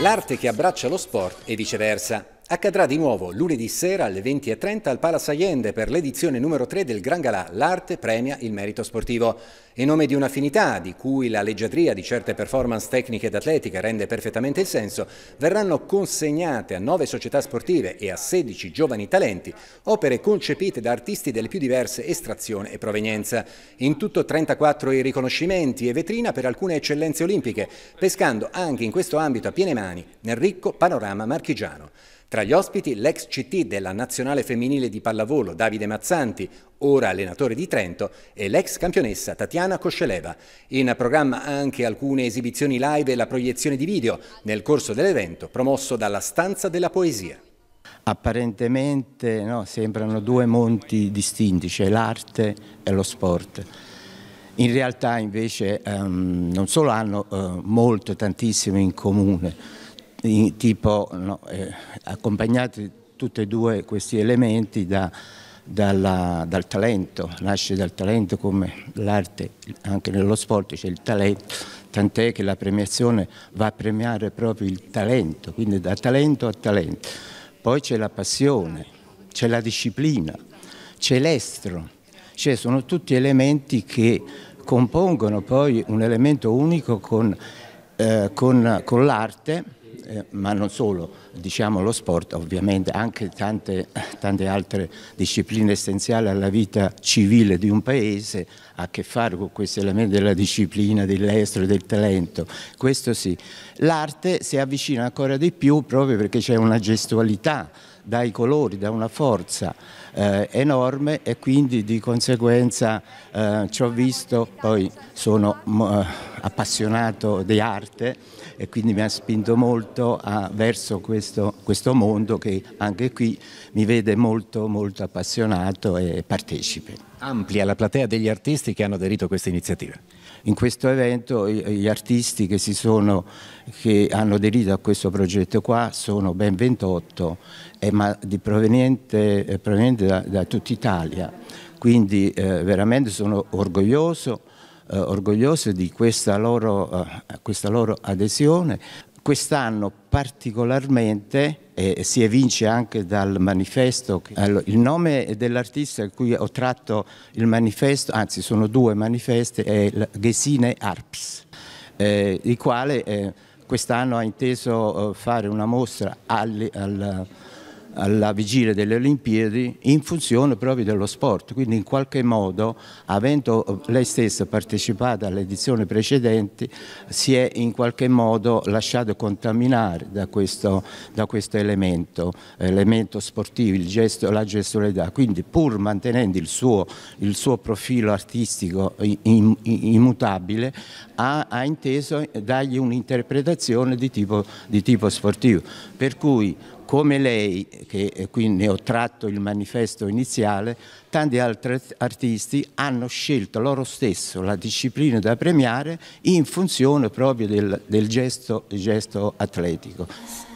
l'arte che abbraccia lo sport e viceversa accadrà di nuovo lunedì sera alle 20.30 al Palace Allende per l'edizione numero 3 del Gran Galà L'arte premia il merito sportivo. In nome di un'affinità di cui la leggiadria di certe performance tecniche ed atletiche rende perfettamente il senso, verranno consegnate a 9 società sportive e a 16 giovani talenti opere concepite da artisti delle più diverse estrazione e provenienza. In tutto 34 i riconoscimenti e vetrina per alcune eccellenze olimpiche, pescando anche in questo ambito a piene mani nel ricco panorama marchigiano. Tra gli ospiti l'ex CT della nazionale femminile di pallavolo Davide Mazzanti, ora allenatore di Trento, e l'ex campionessa Tatiana Cosceleva. In programma anche alcune esibizioni live e la proiezione di video nel corso dell'evento promosso dalla Stanza della Poesia. Apparentemente no, sembrano due monti distinti, cioè l'arte e lo sport. In realtà invece ehm, non solo hanno eh, molto, tantissimo in comune, in, tipo no, eh, accompagnati tutti e due questi elementi da, dalla, dal talento, nasce dal talento come l'arte, anche nello sport c'è il talento, tant'è che la premiazione va a premiare proprio il talento, quindi da talento a talento. Poi c'è la passione, c'è la disciplina, c'è l'estro, cioè sono tutti elementi che compongono poi un elemento unico con, eh, con, con l'arte eh, ma non solo, diciamo lo sport ovviamente, anche tante, tante altre discipline essenziali alla vita civile di un paese ha a che fare con questo elemento della disciplina, dell'estero, del talento, questo sì. L'arte si avvicina ancora di più proprio perché c'è una gestualità dai colori, da una forza eh, enorme e quindi di conseguenza eh, ci ho visto, poi sono... Eh, appassionato di arte e quindi mi ha spinto molto a, verso questo, questo, mondo che anche qui mi vede molto, molto appassionato e partecipe. Amplia la platea degli artisti che hanno aderito a questa iniziativa. In questo evento gli artisti che, sono, che hanno aderito a questo progetto qua sono ben 28, eh, ma provenienti eh, da, da tutta Italia quindi eh, veramente sono orgoglioso eh, orgogliose di questa loro, eh, questa loro adesione. Quest'anno particolarmente eh, si evince anche dal manifesto. Allora, il nome dell'artista a cui ho tratto il manifesto, anzi sono due manifesti, è Gesine Arps, eh, il quale eh, quest'anno ha inteso eh, fare una mostra al, al alla vigilia delle Olimpiadi in funzione proprio dello sport, quindi in qualche modo avendo lei stessa partecipato alle edizioni precedenti si è in qualche modo lasciato contaminare da questo, da questo elemento, elemento, sportivo, gesto, la gestualità, quindi pur mantenendo il suo, il suo profilo artistico immutabile ha, ha inteso dargli un'interpretazione di tipo, di tipo sportivo, per cui come lei, che qui ne ho tratto il manifesto iniziale, tanti altri artisti hanno scelto loro stesso la disciplina da premiare in funzione proprio del, del gesto, gesto atletico.